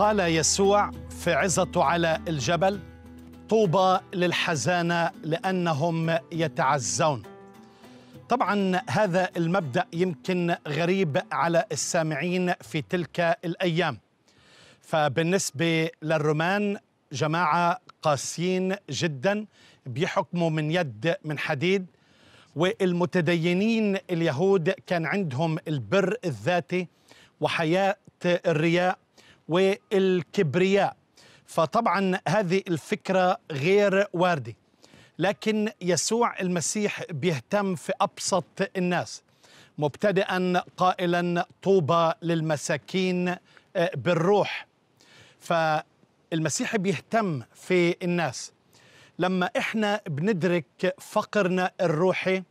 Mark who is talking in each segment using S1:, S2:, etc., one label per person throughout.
S1: قال يسوع فعظته على الجبل طوبى للحزانه لانهم يتعزون طبعا هذا المبدا يمكن غريب على السامعين في تلك الايام فبالنسبه للرومان جماعه قاسيين جدا بيحكموا من يد من حديد والمتدينين اليهود كان عندهم البر الذاتي وحياه الرياء والكبرياء فطبعا هذه الفكرة غير واردة لكن يسوع المسيح بيهتم في أبسط الناس مبتدئا قائلا طوبى للمساكين آه، بالروح فالمسيح بيهتم في الناس لما احنا بندرك فقرنا الروحي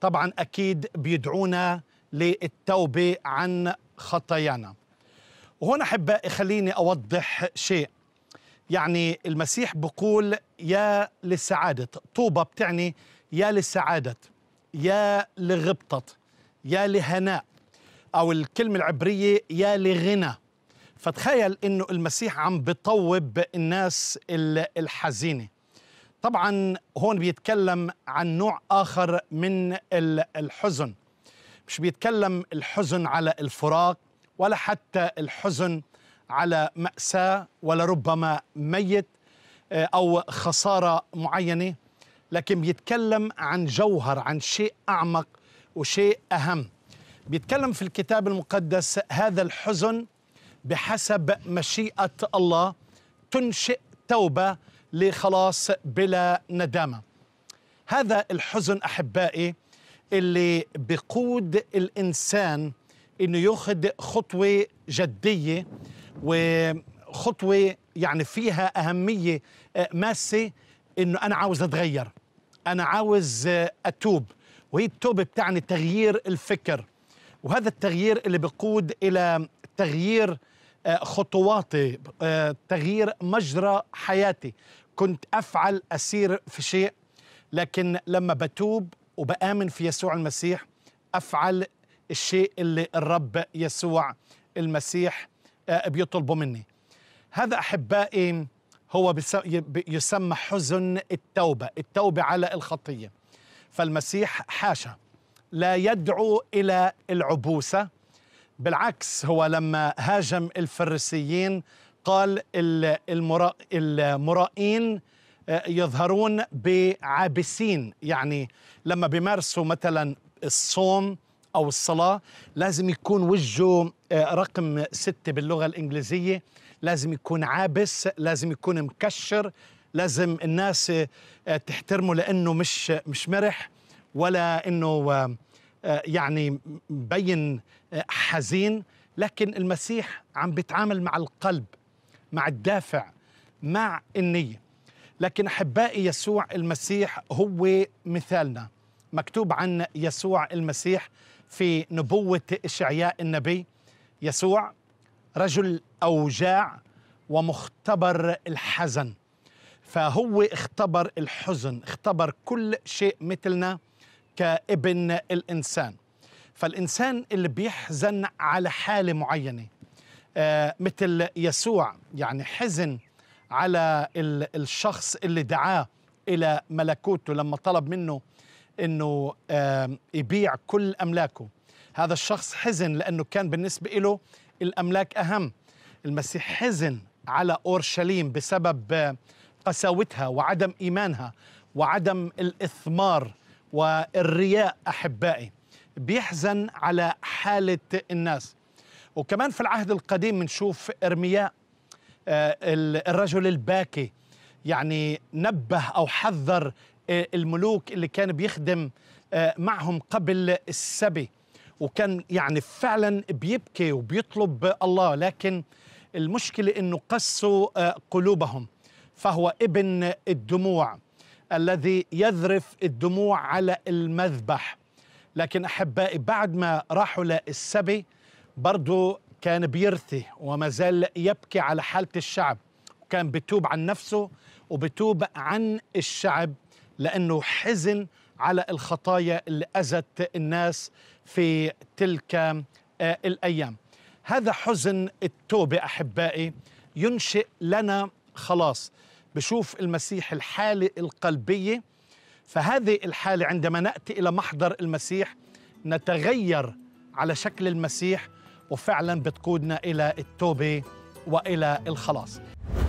S1: طبعا اكيد بيدعونا للتوبه عن خطايانا وهنا أحب خليني أوضح شيء يعني المسيح بقول يا للسعادة طوبة بتعني يا للسعادة يا لغبطة يا لهناء أو الكلمة العبرية يا لغنى فتخيل انه المسيح عم بطوب الناس الحزينه طبعا هون بيتكلم عن نوع اخر من الحزن مش بيتكلم الحزن على الفراق ولا حتى الحزن على مأساة ولربما ميت آه، أو خسارة معينة لكن بيتكلم عن جوهر عن شيء أعمق وشيء أهم بيتكلم في الكتاب المقدس هذا الحزن بحسب مشيئة الله تنشئ توبة لخلاص بلا ندامة هذا الحزن أحبائي اللي بقود الإنسان انه ياخذ خطوه جديه وخطوه يعني فيها اهميه آه، ماسه انه انا عاوز اتغير انا عاوز آه، اتوب وهي التوبه بتعني تغيير الفكر وهذا التغيير اللي بقود الى تغيير آه، خطواتي تغيير مجرى حياتي كنت افعل اسير في شيء لكن لما بتوب وبامن في يسوع المسيح افعل الشيء اللي الرب يسوع المسيح آه، بيطلبه مني هذا أحبائي هو يسمى حزن التوبة التوبة على الخطية فالمسيح حاشا لا يدعو إلى العبوسة بالعكس هو لما هاجم الفريسيين قال المرائين آه، يظهرون بعابسين يعني لما بيمارسوا مثلا الصوم أو الصلاة لازم يكون وجهه آه، رقم ستة باللغة الإنجليزية لازم يكون عابس لازم يكون مكشر لازم الناس آه، تحترمه لأنه مش مش مرح ولا أنه آه، يعني مبين حزين لكن المسيح عم بيتعامل مع القلب مع الدافع مع النية لكن أحبائي يسوع المسيح هو مثالنا مكتوب عن يسوع المسيح في نبوة إشعياء النبي يسوع رجل أوجاع ومختبر الحزن فهو اختبر الحزن اختبر كل شيء مثلنا كابن الإنسان فالإنسان اللي بيحزن على حالة معينة آه، مثل يسوع يعني حزن على الشخص اللي دعاه إلى ملكوته لما طلب منه انه يبيع كل املاكه هذا الشخص حزن لانه كان بالنسبه له الاملاك اهم المسيح حزن على اورشليم بسبب قساوتها وعدم ايمانها وعدم الاثمار والرياء احبائي بيحزن على حاله الناس وكمان في العهد القديم بنشوف ارمياء آه، الرجل الباكي يعني نبه او حذر آه، الملوك اللي كان بيخدم آه، معهم قبل السبي وكان يعني فعلا بيبكي وبيطلب الله لكن المشكلة أنه قسوا آه، قلوبهم فهو ابن الدموع الذي يذرف الدموع على المذبح لكن أحبائي بعد ما راحوا للسبي برضو كان بيرثي وما زال يبكي على حالة الشعب وكان بتوب عن نفسه وبتوب عن الشعب لأنه حزن على الخطايا اللي أذت الناس في تلك آه، الأيام هذا حزن التوبة أحبائي ينشئ لنا خلاص بشوف المسيح الحالة القلبية فهذه الحالة عندما نأتي إلى محضر المسيح نتغير على شكل المسيح وفعلا بتقودنا إلى التوبة وإلى الخلاص